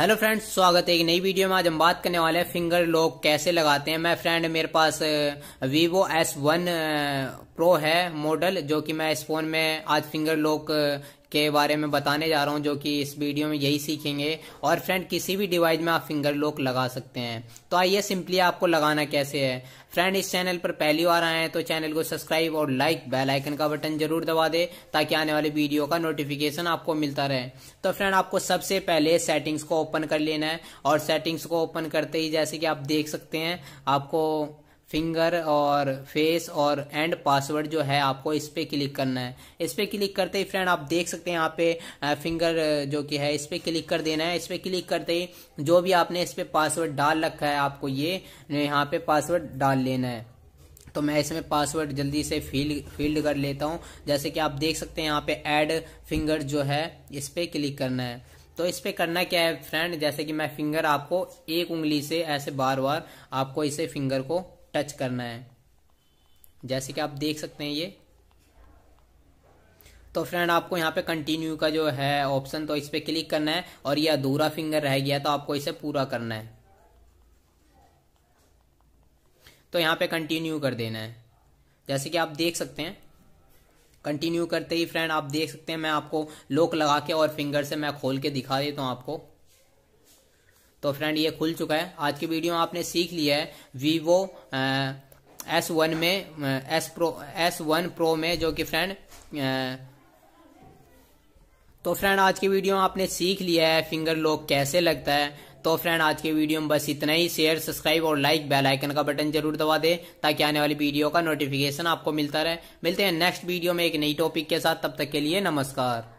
hello friends स्वागत है एक नई वीडियो में आज हम बात करने वाले हैं फिंगर लॉक कैसे लगाते हैं मैं फ्रेंड मेरे पास वीवो एस वन प्रो है मॉडल जो कि मैं इस फोन में आज फिंगर लॉक के बारे में बताने जा रहा हूँ जो कि इस वीडियो में यही सीखेंगे और फ्रेंड किसी भी डिवाइस में आप फिंगर लॉक लगा सकते हैं तो आइए सिंपली आपको लगाना कैसे है फ्रेंड इस चैनल पर पहली बार आए हैं तो चैनल को सब्सक्राइब और लाइक बेल आइकन का बटन जरूर दबा दे ताकि आने वाले वीडियो का नोटिफिकेशन आपको मिलता रहे तो फ्रेंड आपको सबसे पहले सेटिंग्स को ओपन कर लेना है और सेटिंग्स को ओपन करते ही जैसे कि आप देख सकते हैं आपको फिंगर और फेस और एंड पासवर्ड जो है आपको इस पर क्लिक करना है इस पर क्लिक करते ही फ्रेंड आप देख सकते हैं यहाँ पे फिंगर जो कि है इस पर क्लिक कर देना है इस पर क्लिक करते ही जो भी आपने इस पर पासवर्ड डाल रखा है आपको ये यहाँ पे पासवर्ड डाल लेना है तो मैं इसमें पासवर्ड जल्दी से फील्ड फील्ड कर लेता हूँ जैसे कि आप देख सकते हैं यहाँ पे एड फिंगर जो है इस पर क्लिक करना है तो इस पर करना क्या है फ्रेंड जैसे कि मैं फिंगर आपको एक उंगली से ऐसे बार बार आपको इसे फिंगर को टच करना है जैसे कि आप देख सकते हैं ये तो फ्रेंड आपको यहाँ पे कंटिन्यू का जो है ऑप्शन तो इस पर क्लिक करना है और ये अधूरा फिंगर रह गया तो आपको इसे पूरा करना है तो यहाँ पे कंटिन्यू कर देना है जैसे कि आप देख सकते हैं कंटिन्यू करते ही फ्रेंड आप देख सकते हैं मैं आपको लोक लगा के और फिंगर से मैं खोल के दिखा देता हूँ आपको तो फ्रेंड ये खुल चुका है आज की वीडियो में आपने सीख लिया है वीवो एस वन में S Pro S one Pro में जो कि फ्रेंड तो, तो फ्रेंड आज की वीडियो में आपने सीख लिया है फिंगर लॉक कैसे लगता है तो फ्रेंड आज के वीडियो में बस इतना ही शेयर सब्सक्राइब और लाइक बेल आइकन का बटन जरूर दबा दे ताकि आने वाली वीडियो का नोटिफिकेशन आपको मिलता रहे मिलते हैं नेक्स्ट वीडियो में एक नई टॉपिक के साथ तब तक के लिए नमस्कार